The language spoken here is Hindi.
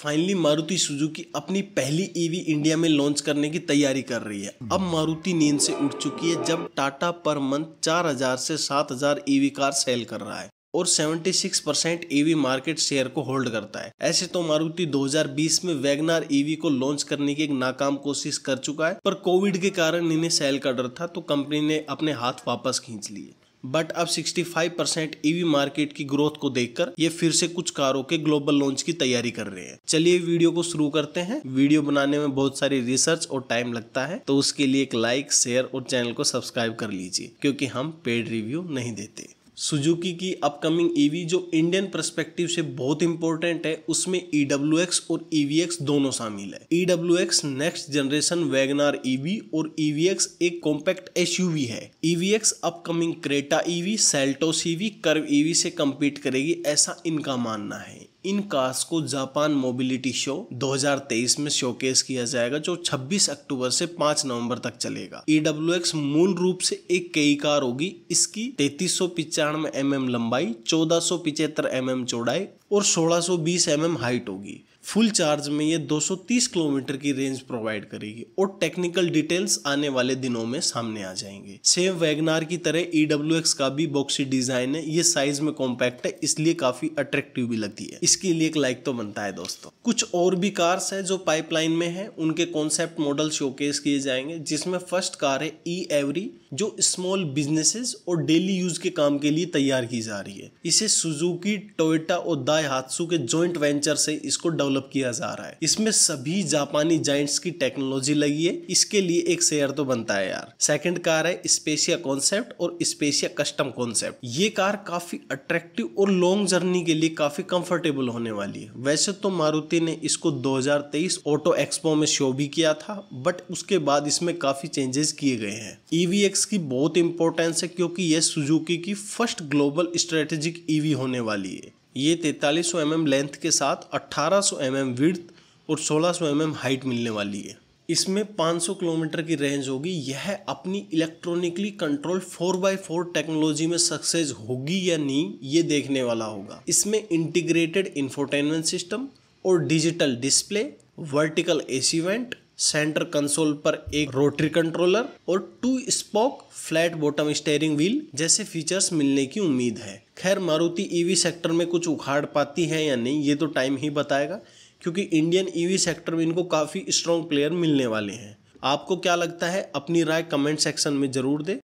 फाइनली मारुति सुजुकी अपनी पहली ईवी e इंडिया में लॉन्च करने की तैयारी कर रही है अब मारुति नींद से उठ चुकी है जब टाटा पर मंथ 4000 से 7000 ईवी कार सेल कर रहा है और 76 परसेंट ईवी मार्केट शेयर को होल्ड करता है ऐसे तो मारुति 2020 में वैगनार ईवी e को लॉन्च करने की एक नाकाम कोशिश कर चुका है पर कोविड के कारण इन्हें सेल का डर था तो कंपनी ने अपने हाथ वापस खींच लिए बट अब 65 परसेंट ईवी मार्केट की ग्रोथ को देखकर ये फिर से कुछ कारों के ग्लोबल लॉन्च की तैयारी कर रहे हैं चलिए वीडियो को शुरू करते हैं वीडियो बनाने में बहुत सारी रिसर्च और टाइम लगता है तो उसके लिए एक लाइक शेयर और चैनल को सब्सक्राइब कर लीजिए क्योंकि हम पेड रिव्यू नहीं देते सुजुकी की अपकमिंग ईवी e जो इंडियन परस्पेक्टिव से बहुत इंपॉर्टेंट है उसमें एक्स e और ईवीएक्स e दोनों शामिल है X next generation wagon R EV और ईवीएक्स एक कॉम्पैक्ट एसयूवी है EVX upcoming Creta EV Seltos EV Curvv EV से कम्पीट करेगी ऐसा इनका मानना है इन कार्स को जापान मोबिलिटी शो 2023 में शोकेस किया जाएगा जो 26 अक्टूबर से 5 नवंबर तक चलेगा एक्स e मूल रूप से एक कई कार होगी इसकी तैतीस सौ एम लंबाई चौदह सौ एम चौड़ाई और 1620 सौ mm हाइट होगी फुल चार्ज में ये 230 किलोमीटर की रेंज प्रोवाइड करेगी और टेक्निकल डिटेल्स आने वाले दिनों में सामने आ जाएंगे सेम वैगनार की तरह ई e का भी बॉक्सी डिजाइन है ये साइज में कॉम्पैक्ट है इसलिए काफी अट्रैक्टिव भी लगती है इसके लिए एक लाइक तो बनता है दोस्तों कुछ और भी कार्स है जो पाइपलाइन में है उनके कॉन्सेप्ट मॉडल शोकेस किए जाएंगे जिसमें फर्स्ट कार है ई e एवरी जो स्मॉल बिजनेसेस और डेली यूज के काम के लिए तैयार की जा रही है इसे सुजुकी टोयोटा और दाई हाथसू के ज्वाइंट वेंचर से इसको डेवलप डेवलप किया जा रहा है इसमें सभी जापानी जाइंट्स की टेक्नोलॉजी लगी है इसके लिए एक शेयर तो बनता है यार सेकंड कार है स्पेशिया कॉन्सेप्ट और स्पेशिया कस्टम कॉन्सेप्ट ये कार काफी अट्रैक्टिव और लॉन्ग जर्नी के लिए काफी कंफर्टेबल होने वाली है वैसे तो मारुति ने इसको 2023 ऑटो एक्सपो में शो भी किया था बट उसके बाद इसमें काफी चेंजेस किए गए हैं ईवीएक्स e की बहुत इंपॉर्टेंस है क्योंकि यह सुजुकी की फर्स्ट ग्लोबल स्ट्रेटेजिक ईवी होने वाली है ये तैंतालीस सौ mm लेंथ के साथ अट्ठारह सौ mm विड्थ और सोलह सौ mm हाइट मिलने वाली है इसमें 500 किलोमीटर की रेंज होगी यह अपनी इलेक्ट्रॉनिकली कंट्रोल 4x4 टेक्नोलॉजी में सक्सेस होगी या नहीं ये देखने वाला होगा इसमें इंटीग्रेटेड इंफोटेनमेंट सिस्टम और digital display vertical AC vent centre console पर एक रोटरी कंट्रोलर और two spoke flat bottom steering wheel जैसे फीचर्स मिलने की उम्मीद है खैर मारुति ईवी e सेक्टर में कुछ उखाड़ पाती है या नहीं ये तो टाइम ही बताएगा क्योंकि इंडियन ईवी सेक्टर में इनको काफ़ी स्ट्रॉन्ग प्लेयर मिलने वाले हैं आपको क्या लगता है अपनी राय कमेंट सेक्शन में ज़रूर दें